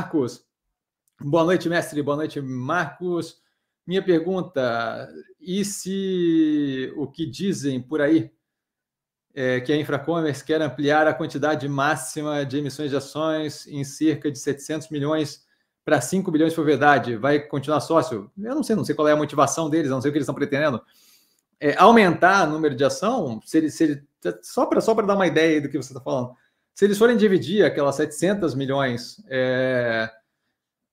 Marcos. Boa noite, mestre. Boa noite, Marcos. Minha pergunta: e se o que dizem por aí é que a Infracommerce quer ampliar a quantidade máxima de emissões de ações em cerca de 700 milhões para 5 bilhões por verdade? Vai continuar sócio? Eu não sei, não sei qual é a motivação deles, não sei o que eles estão pretendendo. É, aumentar o número de ação, se ele, se ele, só para só dar uma ideia do que você está falando se eles forem dividir aquelas 700 milhões é,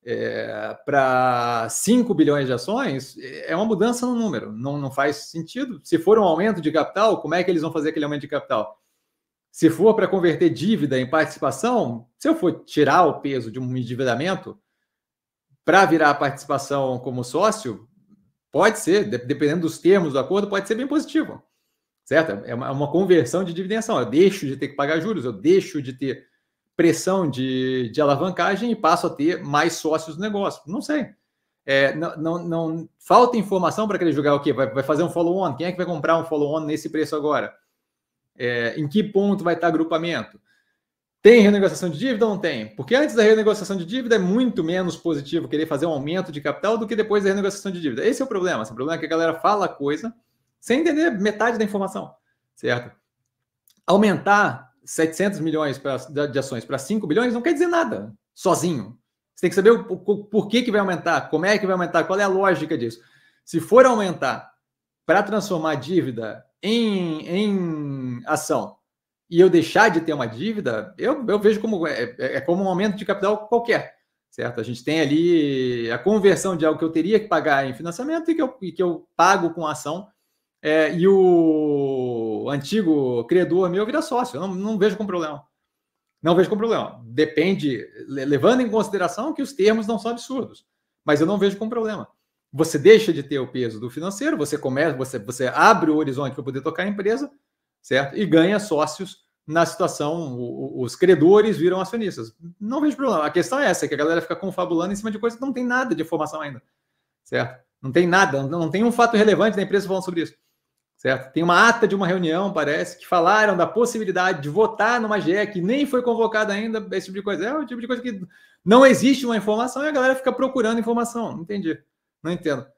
é, para 5 bilhões de ações, é uma mudança no número, não, não faz sentido. Se for um aumento de capital, como é que eles vão fazer aquele aumento de capital? Se for para converter dívida em participação, se eu for tirar o peso de um endividamento para virar participação como sócio, pode ser, dependendo dos termos do acordo, pode ser bem positivo certo? É, é uma, é uma conversão de dividendação. Eu deixo de ter que pagar juros, eu deixo de ter pressão de, de alavancagem e passo a ter mais sócios no negócio. Não sei. É, não, não, não, falta informação para querer julgar o quê? Vai, vai fazer um follow-on? Quem é que vai comprar um follow-on nesse preço agora? É, em que ponto vai estar agrupamento? Tem renegociação de dívida ou não tem? Porque antes da renegociação de dívida é muito menos positivo querer fazer um aumento de capital do que depois da renegociação de dívida. Esse é o problema. Esse é o problema é que a galera fala coisa, sem entender metade da informação, certo? Aumentar 700 milhões pra, de ações para 5 bilhões não quer dizer nada sozinho. Você tem que saber o, o, por que, que vai aumentar, como é que vai aumentar, qual é a lógica disso. Se for aumentar para transformar dívida em, em ação e eu deixar de ter uma dívida, eu, eu vejo como é, é, é, como um aumento de capital qualquer, certo? A gente tem ali a conversão de algo que eu teria que pagar em financiamento e que eu, e que eu pago com ação é, e o antigo credor meu vira sócio. Eu não, não vejo com problema. Não vejo com problema. Depende, levando em consideração que os termos não são absurdos, mas eu não vejo com problema. Você deixa de ter o peso do financeiro, você começa, você, você abre o horizonte para poder tocar a empresa, certo? E ganha sócios na situação, os credores viram acionistas. Não vejo problema. A questão é essa, que a galera fica confabulando em cima de coisas que não tem nada de informação ainda, certo? Não tem nada, não tem um fato relevante da empresa falando sobre isso certo? Tem uma ata de uma reunião, parece, que falaram da possibilidade de votar numa GE que nem foi convocada ainda, esse tipo de coisa. É o tipo de coisa que não existe uma informação e a galera fica procurando informação. Não entendi. Não entendo.